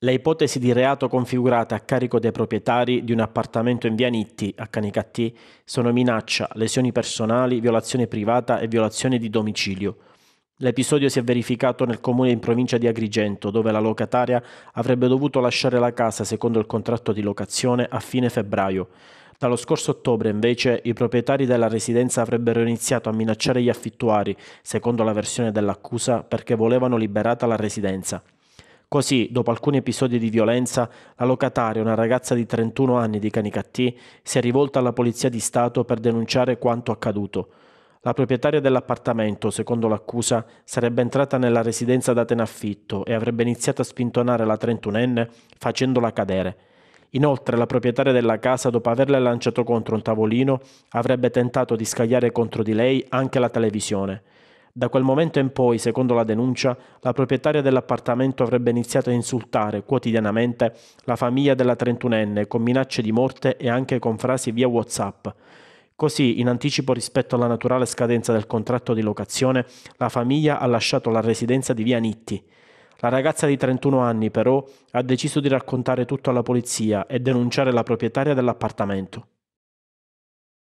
la ipotesi di reato configurata a carico dei proprietari di un appartamento in via Nitti, a Canicattì, sono minaccia, lesioni personali, violazione privata e violazione di domicilio. L'episodio si è verificato nel comune in provincia di Agrigento, dove la locataria avrebbe dovuto lasciare la casa secondo il contratto di locazione a fine febbraio. Dallo scorso ottobre, invece, i proprietari della residenza avrebbero iniziato a minacciare gli affittuari, secondo la versione dell'accusa, perché volevano liberata la residenza. Così, dopo alcuni episodi di violenza, la locataria, una ragazza di 31 anni di Canicattì, si è rivolta alla Polizia di Stato per denunciare quanto accaduto. La proprietaria dell'appartamento, secondo l'accusa, sarebbe entrata nella residenza data in affitto e avrebbe iniziato a spintonare la 31enne facendola cadere. Inoltre la proprietaria della casa, dopo averla lanciato contro un tavolino, avrebbe tentato di scagliare contro di lei anche la televisione. Da quel momento in poi, secondo la denuncia, la proprietaria dell'appartamento avrebbe iniziato a insultare quotidianamente la famiglia della trentunenne con minacce di morte e anche con frasi via WhatsApp. Così, in anticipo rispetto alla naturale scadenza del contratto di locazione, la famiglia ha lasciato la residenza di via Nitti. La ragazza di 31 anni, però, ha deciso di raccontare tutto alla polizia e denunciare la proprietaria dell'appartamento.